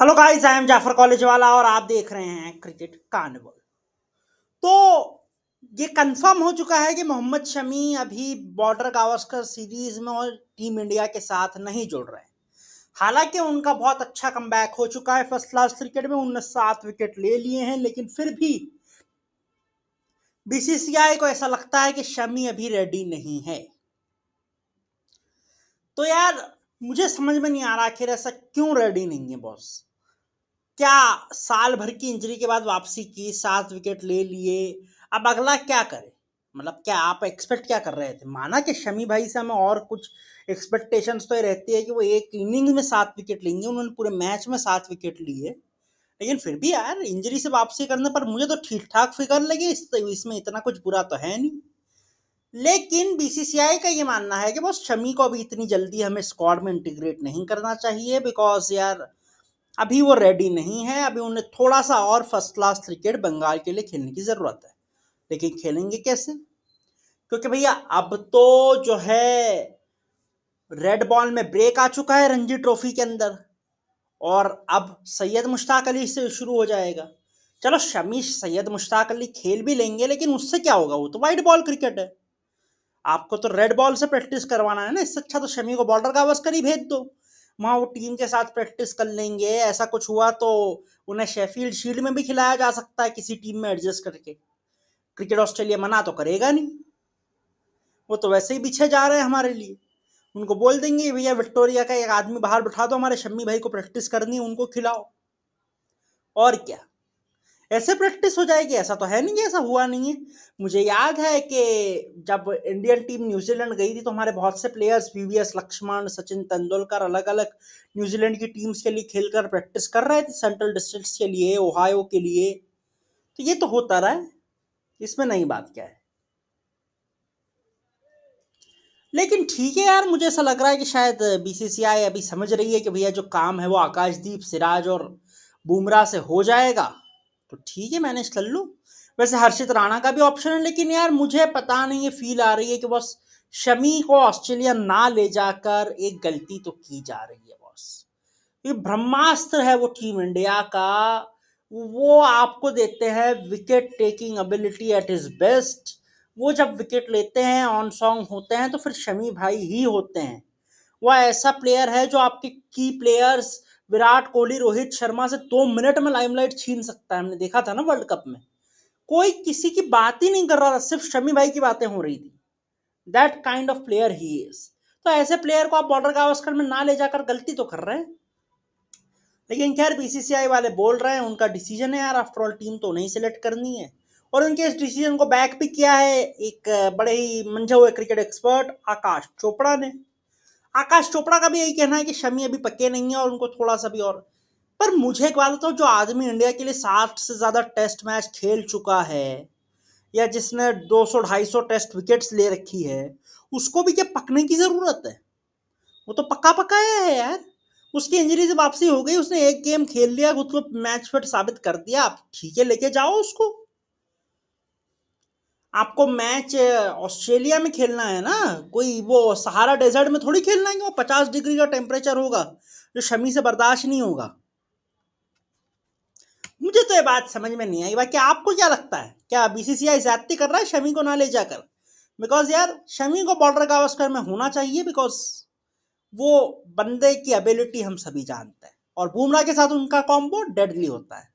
hello guys I am Jafar college वाला और आप देख रहे हैं क्रिकेट कार्निवल तो ये कंफर्म हो चुका है कि मोहम्मद शमी अभी बॉर्डर गावस्कर सीरीज में और टीम इंडिया के साथ नहीं जुड़ रहे हैं हालांकि उनका बहुत अच्छा कम हो चुका है फर्स्ट क्लास क्रिकेट में उनने सात विकेट ले लिए हैं लेकिन फिर भी बीसीसीआई को ऐसा लगता है कि शमी अभी रेडी नहीं है तो यार मुझे समझ में नहीं आ रहा आखिर ऐसा क्यों रेडी नहीं है बॉस क्या साल भर की इंजरी के बाद वापसी की सात विकेट ले लिए अब अगला क्या करें मतलब क्या आप एक्सपेक्ट क्या कर रहे थे माना कि शमी भाई से हमें और कुछ एक्सपेक्टेशंस तो रहती है कि वो एक इनिंग में सात विकेट लेंगे उन्होंने पूरे मैच में सात विकेट लिए लेकिन फिर भी यार इंजरी से वापसी करने पर मुझे तो ठीक ठाक फिगर लगी इस तो इसमें इतना कुछ बुरा तो है नहीं लेकिन बीसीसीआई का ये मानना है कि बस शमी को अभी इतनी जल्दी हमें स्क्वाड में इंटीग्रेट नहीं करना चाहिए बिकॉज यार अभी वो रेडी नहीं है अभी उन्हें थोड़ा सा और फर्स्ट क्लास क्रिकेट बंगाल के लिए खेलने की ज़रूरत है लेकिन खेलेंगे कैसे क्योंकि भैया अब तो जो है रेड बॉल में ब्रेक आ चुका है रणजी ट्रॉफी के अंदर और अब सैयद मुश्ताक अली से शुरू हो जाएगा चलो शमी सैयद मुश्ताक अली खेल भी लेंगे लेकिन उससे क्या होगा वो तो वाइट बॉल क्रिकेट है आपको तो रेड बॉल से प्रैक्टिस करवाना है ना इससे अच्छा तो शमी को बॉर्डर का बस कर ही भेज दो वहाँ वो टीम के साथ प्रैक्टिस कर लेंगे ऐसा कुछ हुआ तो उन्हें शेफील्ड शील्ड में भी खिलाया जा सकता है किसी टीम में एडजस्ट करके क्रिकेट ऑस्ट्रेलिया मना तो करेगा नहीं वो तो वैसे ही पीछे जा रहे हैं हमारे लिए उनको बोल देंगे भैया विक्टोरिया का एक आदमी बाहर बैठा दो हमारे शम्मी भाई को प्रैक्टिस करनी उनको खिलाओ और क्या ऐसे प्रैक्टिस हो जाएगी ऐसा तो है नहीं ऐसा हुआ नहीं है मुझे याद है कि जब इंडियन टीम न्यूजीलैंड गई थी तो हमारे बहुत से players V V S Laxman Sachin Tendulkar अलग अलग न्यूजीलैंड की टीम्स के लिए कर प्रैक्टिस कर रहे थे सेंट्रल डिस्ट्रिक्ट के लिए ओहायो के लिए तो ये तो होता रहा है इसमें नई बात क्या है लेकिन ठीक है यार मुझे ऐसा लग रहा है कि शायद बीसीसीआई अभी समझ रही है कि भैया जो काम है वो आकाशदीप सिराज और बुमराह से हो जाएगा तो ठीक है मैनेज कर लूँ वैसे हर्षित राणा का भी ऑप्शन है लेकिन यार मुझे पता नहीं ये फील आ रही है कि बस शमी को ऑस्ट्रेलिया ना ले जाकर एक गलती तो की जा रही है बॉस ये ब्रह्मास्त्र है वो टीम इंडिया का वो आपको देते हैं wicket taking ability at his best वो जब विकेट लेते हैं ऑन सॉन्ग होते हैं तो फिर शमी भाई ही होते हैं वह ऐसा प्लेयर है जो आपके की प्लेयर्स विराट कोहली रोहित शर्मा से दो मिनट में लाइमलाइट छीन सकता है हमने देखा था ना वर्ल्ड कप में कोई किसी की बात ही नहीं कर रहा था सिर्फ शमी भाई की बातें हो रही थी that kind of player he is तो ऐसे प्लेयर को आप बॉर्डर गावस्कर में ना ले जाकर गलती तो कर रहे हैं लेकिन खैर बीसीसीआई वाले बोल रहे हैं उनका डिसीजन है यार आफ्टर ऑल टीम तो नहीं सिलेक्ट करनी है और उनके इस डिसीजन को बैक भी किया है एक बड़े ही मंझे हुए क्रिकेट एक्सपर्ट आकाश चोपड़ा ने आकाश चोपड़ा का भी यही कहना है कि शमी अभी पक्के नहीं है और उनको थोड़ा सा भी और पर मुझे एक बात बताओ जो आदमी इंडिया के लिए साठ से ज़्यादा टेस्ट मैच खेल चुका है या जिसने 200-250 टेस्ट विकेट्स ले रखी है उसको भी क्या पकने की ज़रूरत है वो तो पक्का पकाया है यार उसकी इंजरी से वापसी हो गई उसने एक गेम खेल लिया खुद को मैच फिट साबित कर दिया आप ठीक है लेके जाओ उसको आपको मैच ऑस्ट्रेलिया में खेलना है ना कोई वो सहारा डेजर्ट में थोड़ी खेलना है वो पचास डिग्री का टेम्परेचर होगा जो शमी से बर्दाश्त नहीं होगा मुझे तो ये बात समझ में नहीं आई बाकी आपको क्या लगता है क्या बीसीसीआई ज्यादती कर रहा है शमी को ना ले जाकर बिकॉज यार शमी को बॉर्डर गावस्कर में होना चाहिए बिकॉज वो बंदे की एबिलिटी हम सभी जानते हैं और बुमराह के साथ उनका कॉम्बो डेडली होता है